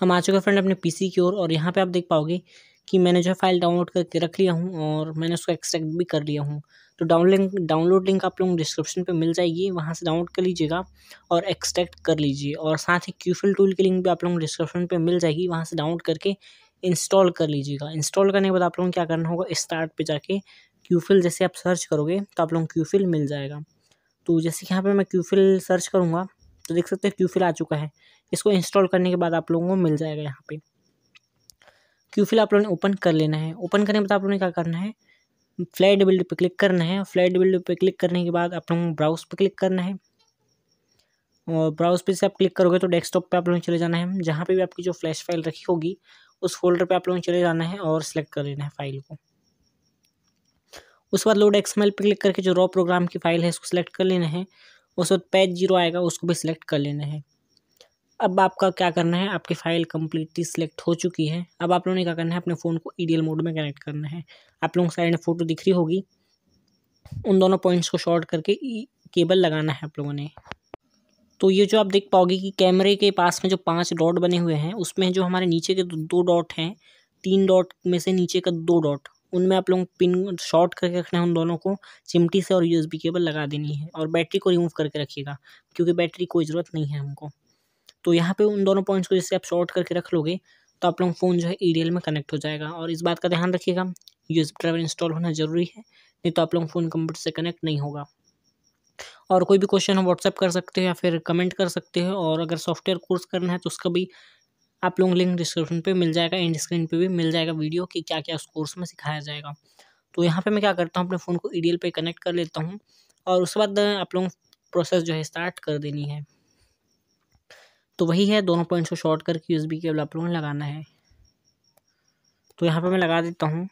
हम आ चुके फ्रेंड अपने पीसी की ओर और, और यहाँ पे आप देख पाओगे कि मैंने जो है फाइल डाउनलोड करके रख लिया हूँ और मैंने उसको एक्सट्रैक्ट भी कर लिया हूँ तो डाउनलिंक डाउनलोड लिंक आप लोगों डिस्क्रिप्शन पे मिल जाएगी वहाँ से डाउनलोड कर लीजिएगा और एक्सट्रैक्ट कर लीजिए और साथ ही क्यूफिल टूल की लिंक भी आप लोगों को डिस्क्रिप्शन पर मिल जाएगी वहाँ से डाउनलोड करके इंस्टॉल कर लीजिएगा इंस्टॉल करने के बाद आप लोगों को क्या करना होगा स्टार्ट पे जाके क्यूफिल जैसे आप सर्च करोगे तो आप लोगों को क्यूफिल मिल जाएगा तो जैसे कि यहाँ पर मैं क्यूफिल सर्च करूँगा तो देख सकते हैं क्यूफिल आ चुका है इसको इंस्टॉल करने के बाद आप लोगों को मिल जाएगा यहाँ पे क्यूफिल आप लोगों ने ओपन कर लेना है ओपन करने के बाद आप लोगों ने क्या करना है फ्लैट बिल्ड पे क्लिक करना है फ्लैट बिल्ड पे क्लिक करने के बाद आप लोगों को ब्राउज पे क्लिक करना है और ब्राउज पे से आप क्लिक करोगे तो डेस्कटॉप पे आप लोगों चले जाना है जहाँ पे भी आपकी जो फ्लैश फाइल रखी होगी उस फोल्डर पे आप लोगों चले जाना है और सिलेक्ट कर लेना है फाइल को उसके बाद लोड एक्सएमएल पे क्लिक करके जो रॉ प्रोग्राम की फाइल है इसको सिलेक्ट कर लेना है उसके बाद पेज जीरो आएगा उसको भी सिलेक्ट कर लेना है अब आपका क्या करना है आपकी फ़ाइल कम्प्लीटली सिलेक्ट हो चुकी है अब आप लोगों ने क्या करना है अपने फ़ोन को ई मोड में कनेक्ट करना है आप लोगों को साइड में फ़ोटो दिख रही होगी उन दोनों पॉइंट्स को शॉर्ट करके केबल लगाना है आप लोगों ने तो ये जो आप देख पाओगे कि कैमरे के पास में जो पांच डॉट बने हुए हैं उसमें जो हमारे नीचे के दो डॉट हैं तीन डॉट में से नीचे का दो डॉट उनमें आप लोग पिन शॉर्ट करके रखना है उन दोनों को चिमटी से और यूएसबी केबल लगा देनी है और बैटरी को रिमूव करके रखिएगा क्योंकि बैटरी कोई ज़रूरत नहीं है हमको तो यहाँ पे उन दोनों पॉइंट्स को जैसे आप शॉर्ट करके रख लोगे तो आप लोग फ़ोन जो है ई में कनेक्ट हो जाएगा और इस बात का ध्यान रखिएगा यूएसबी ड्राइवर इंस्टॉल होना ज़रूरी है नहीं तो आप लोग फ़ोन कंप्यूटर से कनेक्ट नहीं होगा और कोई भी क्वेश्चन हो व्हाट्सअप कर सकते हो या फिर कमेंट कर सकते हो और अगर सॉफ्टवेयर कोर्स करना है तो उसका भी आप लोगों को लिंक डिस्क्रिप्शन पे मिल जाएगा एंड स्क्रीन पे भी मिल जाएगा वीडियो कि क्या क्या उस कोर्स में सिखाया जाएगा तो यहाँ पे मैं क्या करता हूँ अपने फ़ोन को ई पे कनेक्ट कर लेता हूँ और उसके बाद आप लोगों प्रोसेस जो है स्टार्ट कर देनी है तो वही है दोनों पॉइंट्स को शॉर्ट करके यूज बी केबल आप लोगों ने लगाना है तो यहाँ पर मैं लगा देता हूँ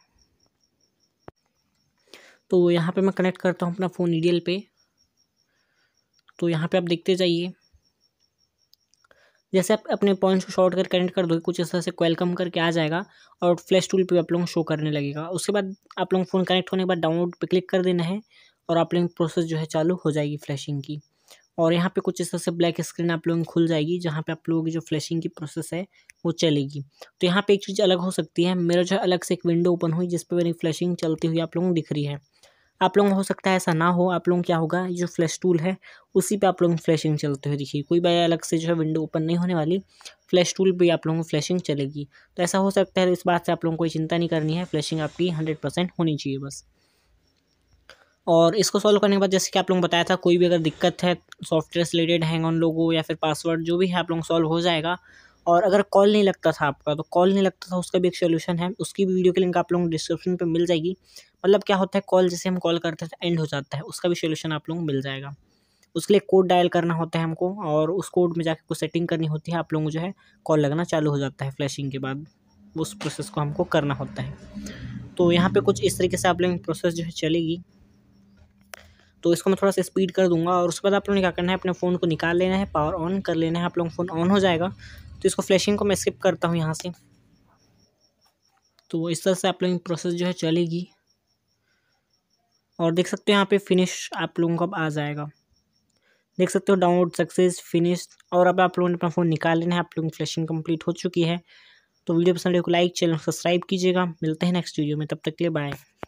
तो यहाँ पे मैं कनेक्ट करता हूँ अपना फ़ोन ई पे तो यहाँ पे आप देखते जाइए जैसे आप अपने पॉइंट्स को शॉर्ट कर कनेक्ट कर दोगे कुछ इस तरह से कोयल करके आ जाएगा और फ्लैश टूल पे आप लोगों को शो करने लगेगा उसके बाद आप लोगों फ़ोन कनेक्ट होने के बाद डाउनलोड पे क्लिक कर देना है और आप लोगों की प्रोसेस जो है चालू हो जाएगी फ्लैशिंग की और यहाँ पे कुछ इस तरह से ब्लैक स्क्रीन आप लोगों की खुल जाएगी जहाँ पे आप लोगों की जो फ्लैशिंग की प्रोसेस है वो चलेगी तो यहाँ पे एक चीज़ अलग हो सकती है मेरा जो अलग से एक विंडो ओपन हुई जिस पर मेरी फ्लैशिंग चलती हुई आप लोगों को दिख रही है आप लोगों हो सकता है ऐसा ना हो आप लोगों क्या होगा जो फ्लैश टूल है उसी पे आप लोगों फ्लैशिंग चलते हुए दिखेगी कोई भाई अलग से जो है विंडो ओपन नहीं होने वाली फ्लैश टूल पे आप लोगों को फ्लैशिंग चलेगी तो ऐसा हो सकता है इस बात से आप लोगों को कोई चिंता नहीं करनी है फ्लैशिंग आपकी हंड्रेड परसेंट होनी चाहिए बस और इसको सॉल्व करने के बाद जैसे कि आप लोगों को बताया था कोई भी अगर दिक्कत है सॉफ्टवेयर से रिलेटेड हैंग ऑन लोगों या फिर पासवर्ड जो भी है आप लोगों को सॉल्व हो जाएगा और अगर कॉल नहीं लगता था आपका तो कॉल नहीं लगता था उसका भी एक सोल्यूशन है उसकी भी वीडियो की लिंक आप लोगों को डिस्क्रिप्शन पर मिल जाएगी मतलब क्या होता है कॉल जैसे हम कॉल करते हैं एंड हो जाता है उसका भी सोल्यूशन आप लोगों को मिल जाएगा उसके लिए कोड डायल करना होता है हमको और उस कोड में जाकर कुछ सेटिंग करनी होती है आप लोगों को जो है कॉल लगना चालू हो जाता है फ्लैशिंग के बाद उस प्रोसेस को हमको करना होता है तो यहाँ पे कुछ इस तरीके से आप लोगों की प्रोसेस जो है चलेगी तो इसको मैं थोड़ा सा स्पीड कर दूंगा और उसके बाद आप लोगों ने क्या करना है अपने फ़ोन को निकाल लेना है पावर ऑन कर लेना है आप लोगों का फ़ोन ऑन हो जाएगा तो इसको फ्लैशिंग को मैं स्किप करता हूँ यहाँ से तो इस तरह से आप लोगों की प्रोसेस जो है चलेगी और देख सकते हो यहाँ पे फिनिश आप लोगों का आ जाएगा देख सकते हो डाउनलोड सक्सेस फिनिश और अब आप लोगों ने अपना फ़ोन निकाल लेना है आप लोगों की फ्लैशिंग कंप्लीट हो चुकी है तो वीडियो पसंद है तो को लाइक चैनल सब्सक्राइब कीजिएगा मिलते हैं नेक्स्ट वीडियो में तब तक के लिए बाय